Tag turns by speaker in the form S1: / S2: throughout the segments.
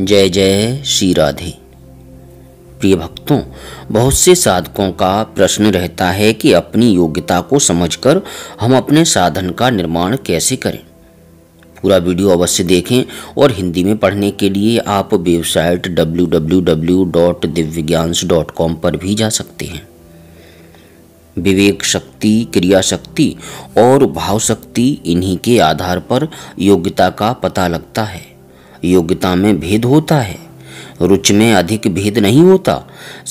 S1: जय जय श्री राधे प्रिय भक्तों बहुत से साधकों का प्रश्न रहता है कि अपनी योग्यता को समझकर हम अपने साधन का निर्माण कैसे करें पूरा वीडियो अवश्य देखें और हिंदी में पढ़ने के लिए आप वेबसाइट डब्ल्यू पर भी जा सकते हैं विवेक शक्ति क्रिया शक्ति और भाव शक्ति इन्हीं के आधार पर योग्यता का पता लगता है योग्यता में भेद होता है रुचि में अधिक भेद नहीं होता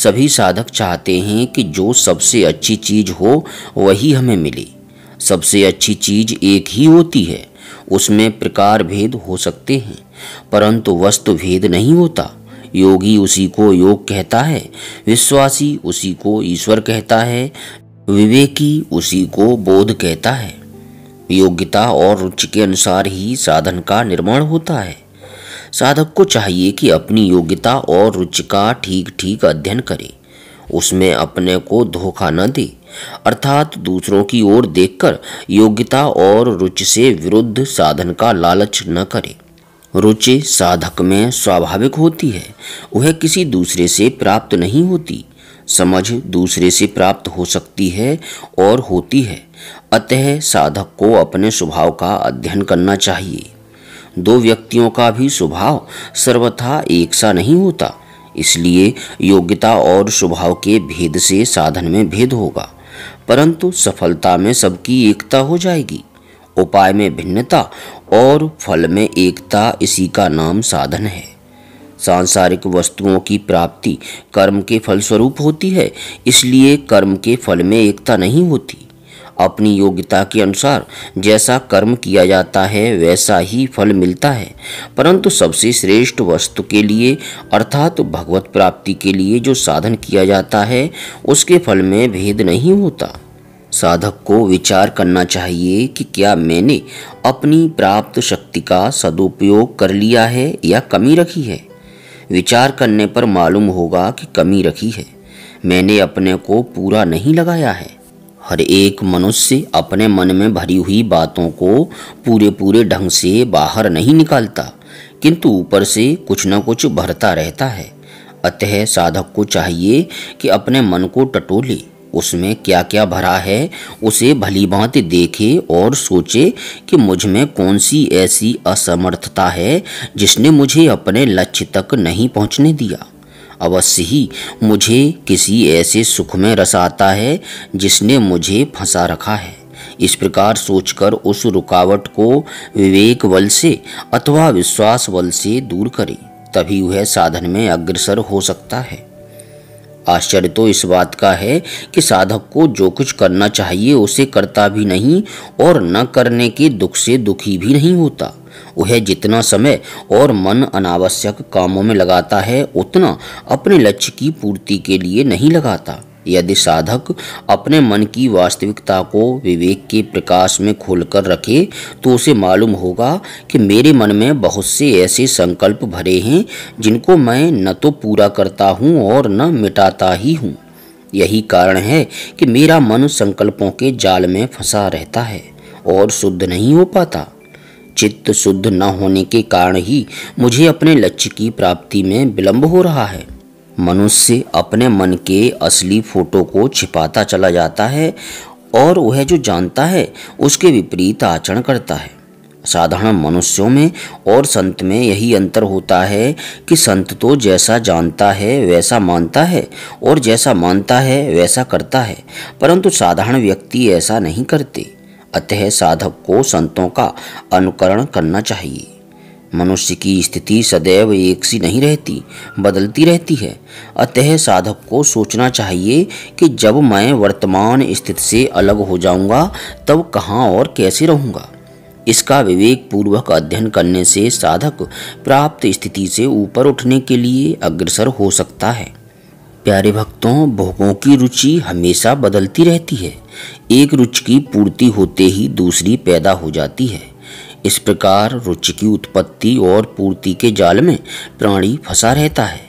S1: सभी साधक चाहते हैं कि जो सबसे अच्छी चीज हो वही हमें मिले सबसे अच्छी चीज एक ही होती है उसमें प्रकार भेद हो सकते हैं परंतु वस्तु भेद नहीं होता योगी उसी को योग कहता है विश्वासी उसी को ईश्वर कहता है विवेकी उसी को बोध कहता है योग्यता और रुचि के अनुसार ही साधन का निर्माण होता है साधक को चाहिए कि अपनी योग्यता और रुचि का ठीक ठीक अध्ययन करे उसमें अपने को धोखा न दे अर्थात दूसरों की ओर देखकर योग्यता और रुचि से विरुद्ध साधन का लालच न करे रुचि साधक में स्वाभाविक होती है वह किसी दूसरे से प्राप्त नहीं होती समझ दूसरे से प्राप्त हो सकती है और होती है अतः साधक को अपने स्वभाव का अध्ययन करना चाहिए दो व्यक्तियों का भी स्वभाव सर्वथा एक सा नहीं होता इसलिए योग्यता और स्वभाव के भेद से साधन में भेद होगा परंतु सफलता में सबकी एकता हो जाएगी उपाय में भिन्नता और फल में एकता इसी का नाम साधन है सांसारिक वस्तुओं की प्राप्ति कर्म के फलस्वरूप होती है इसलिए कर्म के फल में एकता नहीं होती अपनी योग्यता के अनुसार जैसा कर्म किया जाता है वैसा ही फल मिलता है परंतु सबसे श्रेष्ठ वस्तु के लिए अर्थात भगवत प्राप्ति के लिए जो साधन किया जाता है उसके फल में भेद नहीं होता साधक को विचार करना चाहिए कि क्या मैंने अपनी प्राप्त शक्ति का सदुपयोग कर लिया है या कमी रखी है विचार करने पर मालूम होगा कि कमी रखी है मैंने अपने को पूरा नहीं लगाया है हर एक मनुष्य अपने मन में भरी हुई बातों को पूरे पूरे ढंग से बाहर नहीं निकालता किंतु ऊपर से कुछ न कुछ भरता रहता है अतः साधक को चाहिए कि अपने मन को टटोले उसमें क्या क्या भरा है उसे भली भांति देखे और सोचे कि मुझ में कौन सी ऐसी असमर्थता है जिसने मुझे अपने लक्ष्य तक नहीं पहुंचने दिया अवश्य ही मुझे किसी ऐसे सुख में रस आता है जिसने मुझे फंसा रखा है इस प्रकार सोचकर उस रुकावट को विवेक बल से अथवा विश्वास बल से दूर करें तभी वह साधन में अग्रसर हो सकता है आश्चर्य तो इस बात का है कि साधक को जो कुछ करना चाहिए उसे करता भी नहीं और न करने के दुख से दुखी भी नहीं होता वह जितना समय और मन अनावश्यक कामों में लगाता है उतना अपने लक्ष्य की पूर्ति के लिए नहीं लगाता यदि साधक अपने मन की वास्तविकता को विवेक के प्रकाश में खोलकर रखे तो उसे मालूम होगा कि मेरे मन में बहुत से ऐसे संकल्प भरे हैं जिनको मैं न तो पूरा करता हूँ और न मिटाता ही हूँ यही कारण है कि मेरा मन संकल्पों के जाल में फंसा रहता है और शुद्ध नहीं हो पाता चित्त शुद्ध न होने के कारण ही मुझे अपने लक्ष्य की प्राप्ति में विलंब हो रहा है मनुष्य अपने मन के असली फोटो को छिपाता चला जाता है और वह जो जानता है उसके विपरीत आचरण करता है साधारण मनुष्यों में और संत में यही अंतर होता है कि संत तो जैसा जानता है वैसा मानता है और जैसा मानता है वैसा करता है परंतु साधारण व्यक्ति ऐसा नहीं करते अतः साधक को संतों का अनुकरण करना चाहिए मनुष्य की स्थिति सदैव एक सी नहीं रहती बदलती रहती है अतः साधक को सोचना चाहिए कि जब मैं वर्तमान स्थिति से अलग हो जाऊंगा तब कहाँ और कैसे रहूंगा इसका विवेक पूर्वक अध्ययन करने से साधक प्राप्त स्थिति से ऊपर उठने के लिए अग्रसर हो सकता है प्यारे भक्तों भोगों की रुचि हमेशा बदलती रहती है एक रुचि की पूर्ति होते ही दूसरी पैदा हो जाती है इस प्रकार रुचि की उत्पत्ति और पूर्ति के जाल में प्राणी फंसा रहता है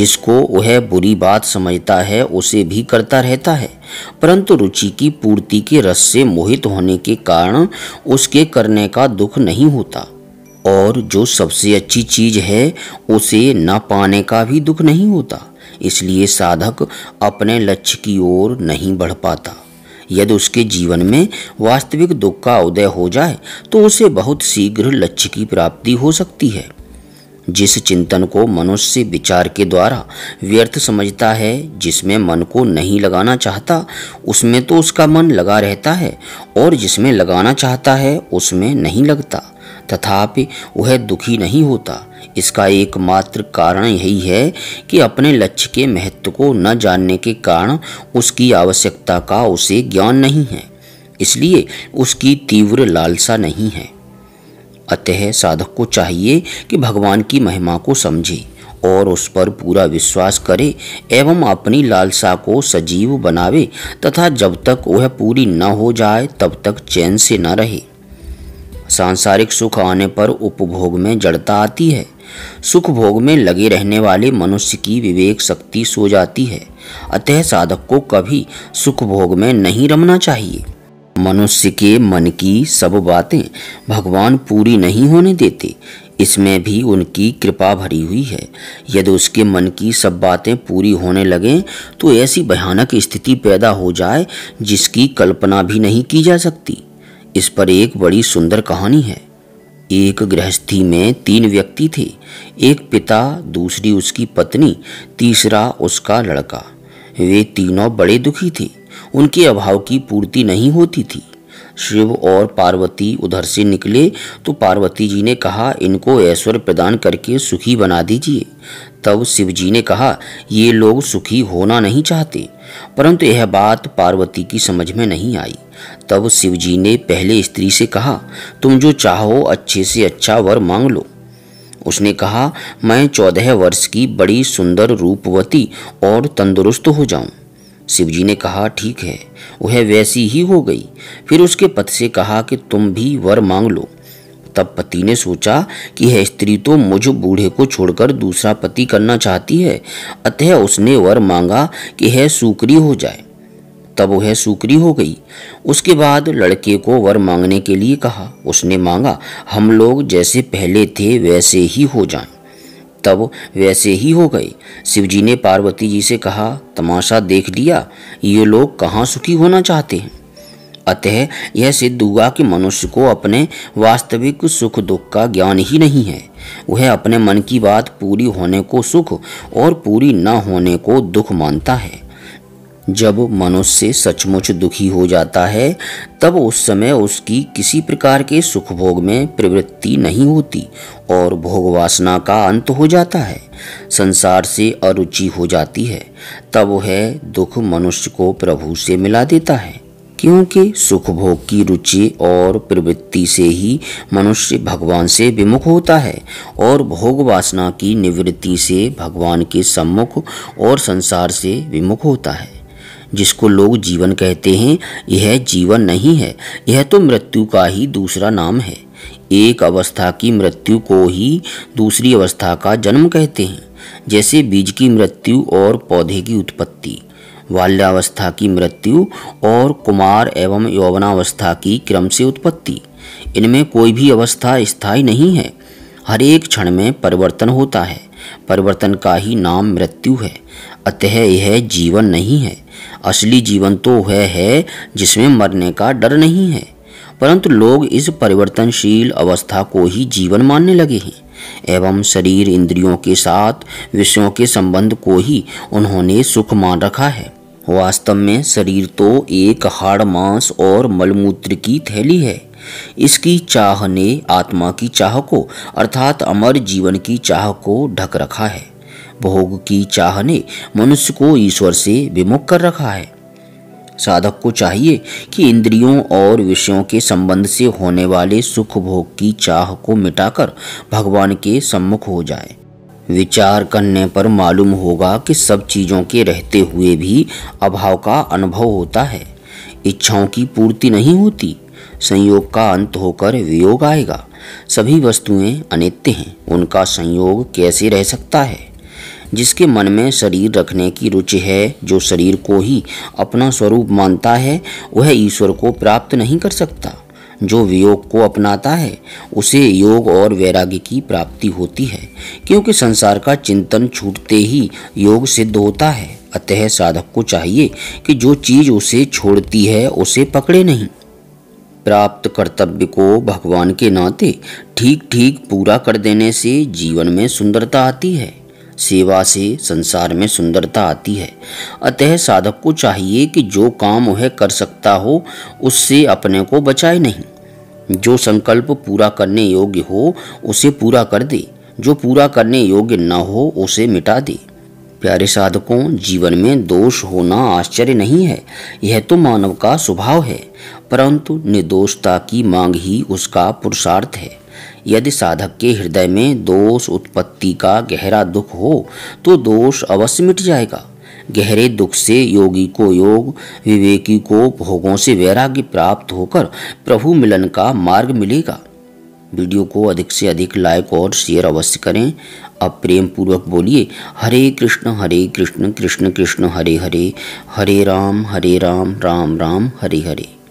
S1: जिसको वह बुरी बात समझता है उसे भी करता रहता है परंतु रुचि की पूर्ति के रस से मोहित होने के कारण उसके करने का दुख नहीं होता और जो सबसे अच्छी चीज है उसे न पाने का भी दुख नहीं होता इसलिए साधक अपने लक्ष्य की ओर नहीं बढ़ पाता यदि उसके जीवन में वास्तविक दुख का उदय हो जाए तो उसे बहुत शीघ्र लक्ष्य की प्राप्ति हो सकती है जिस चिंतन को मनुष्य विचार के द्वारा व्यर्थ समझता है जिसमें मन को नहीं लगाना चाहता उसमें तो उसका मन लगा रहता है और जिसमें लगाना चाहता है उसमें नहीं लगता तथापि वह दुखी नहीं होता इसका एकमात्र कारण यही है कि अपने लक्ष्य के महत्व को न जानने के कारण उसकी आवश्यकता का उसे ज्ञान नहीं है इसलिए उसकी तीव्र लालसा नहीं है अतः साधक को चाहिए कि भगवान की महिमा को समझे और उस पर पूरा विश्वास करे एवं अपनी लालसा को सजीव बनावे तथा जब तक वह पूरी न हो जाए तब तक चैन से न रहे सांसारिक सुख आने पर उपभोग में जड़ता आती है सुख भोग में लगे रहने वाले मनुष्य की विवेक शक्ति सो जाती है अतः साधक को कभी सुख भोग में नहीं रमना चाहिए मनुष्य के मन की सब बातें भगवान पूरी नहीं होने देते इसमें भी उनकी कृपा भरी हुई है यदि उसके मन की सब बातें पूरी होने लगें तो ऐसी भयानक स्थिति पैदा हो जाए जिसकी कल्पना भी नहीं की जा सकती इस पर एक बड़ी सुंदर कहानी है एक गृहस्थी में तीन व्यक्ति थे एक पिता दूसरी उसकी पत्नी तीसरा उसका लड़का वे तीनों बड़े दुखी थे उनके अभाव की पूर्ति नहीं होती थी शिव और पार्वती उधर से निकले तो पार्वती जी ने कहा इनको ऐश्वर्य प्रदान करके सुखी बना दीजिए तब शिव जी ने कहा ये लोग सुखी होना नहीं चाहते परंतु यह बात पार्वती की समझ में नहीं आई तब शिव जी ने पहले स्त्री से कहा तुम जो चाहो अच्छे से अच्छा वर मांग लो उसने कहा मैं चौदह वर्ष की बड़ी सुंदर रूपवती और तंदुरुस्त हो जाऊं शिवजी ने कहा ठीक है वह वैसी ही हो गई फिर उसके पति से कहा कि तुम भी वर मांग लो तब पति ने सोचा कि यह स्त्री तो मुझ बूढ़े को छोड़कर दूसरा पति करना चाहती है अतः उसने वर मांगा कि यह सूकरी हो जाए तब वह सूकरी हो गई उसके बाद लड़के को वर मांगने के लिए कहा उसने मांगा हम लोग जैसे पहले थे वैसे ही हो जाएं तब वैसे ही हो गए शिवजी ने पार्वती जी से कहा तमाशा देख लिया ये लोग कहाँ सुखी होना चाहते हैं अतः यह सिद्ध हुआ कि मनुष्य को अपने वास्तविक सुख दुख का ज्ञान ही नहीं है वह अपने मन की बात पूरी होने को सुख और पूरी न होने को दुख मानता है जब मनुष्य सचमुच दुखी हो जाता है तब उस समय उसकी किसी प्रकार के सुख भोग में प्रवृत्ति नहीं होती और भोग वासना का अंत हो जाता है संसार से अरुचि हो जाती है तब वह दुख मनुष्य को प्रभु से मिला देता है क्योंकि सुख भोग की रुचि और प्रवृत्ति से ही मनुष्य भगवान से विमुख होता है और भोग वासना की निवृत्ति से भगवान के सम्मुख और संसार से विमुख होता है जिसको लोग जीवन कहते हैं यह जीवन नहीं है यह तो मृत्यु का ही दूसरा नाम है एक अवस्था की मृत्यु को ही दूसरी अवस्था का जन्म कहते हैं जैसे बीज की मृत्यु और पौधे की उत्पत्ति बाल्यावस्था की मृत्यु और कुमार एवं यौवनावस्था की क्रम से उत्पत्ति इनमें कोई भी अवस्था स्थायी नहीं है हर एक क्षण में परिवर्तन होता है परिवर्तन का ही नाम मृत्यु है अतः यह जीवन नहीं है असली जीवन तो वह है जिसमें मरने का डर नहीं है परंतु लोग इस परिवर्तनशील अवस्था को ही जीवन मानने लगे हैं एवं शरीर इंद्रियों के साथ विषयों के संबंध को ही उन्होंने सुख मान रखा है वास्तव में शरीर तो एक हाड़ मांस और मलमूत्र की थैली है इसकी चाह ने आत्मा की चाह को अर्थात अमर जीवन की चाह को ढक रखा है भोग की चाह ने मनुष्य को ईश्वर से विमुख कर रखा है साधक को चाहिए कि इंद्रियों और विषयों के संबंध से होने वाले सुख भोग की चाह को मिटाकर भगवान के सम्मुख हो जाए विचार करने पर मालूम होगा कि सब चीज़ों के रहते हुए भी अभाव का अनुभव होता है इच्छाओं की पूर्ति नहीं होती संयोग का अंत होकर वियोग आएगा सभी वस्तुएं अनित्य हैं उनका संयोग कैसे रह सकता है जिसके मन में शरीर रखने की रुचि है जो शरीर को ही अपना स्वरूप मानता है वह ईश्वर को प्राप्त नहीं कर सकता जो वियोग को अपनाता है उसे योग और वैराग्य की प्राप्ति होती है क्योंकि संसार का चिंतन छूटते ही योग सिद्ध होता है अतः साधक को चाहिए कि जो चीज़ उसे छोड़ती है उसे पकड़े नहीं प्राप्त कर्तव्य को भगवान के नाते ठीक ठीक पूरा कर देने से जीवन में सुंदरता आती है सेवा से संसार में सुंदरता आती है अतः साधक को चाहिए कि जो काम वह कर सकता हो उससे अपने को बचाए नहीं जो संकल्प पूरा करने योग्य हो उसे पूरा कर दे जो पूरा करने योग्य न हो उसे मिटा दे प्यारे साधकों जीवन में दोष होना आश्चर्य नहीं है यह तो मानव का स्वभाव है परंतु निर्दोषता की मांग ही उसका पुरुषार्थ है यदि साधक के हृदय में दोष उत्पत्ति का गहरा दुख हो तो दोष अवश्य मिट जाएगा गहरे दुख से योगी को योग विवेकी को भोगों से वैराग्य प्राप्त होकर प्रभु मिलन का मार्ग मिलेगा वीडियो को अधिक से अधिक लाइक और शेयर अवश्य करें अब प्रेम पूर्वक बोलिए हरे कृष्ण हरे कृष्ण कृष्ण कृष्ण हरे हरे हरे राम हरे राम राम राम हरे हरे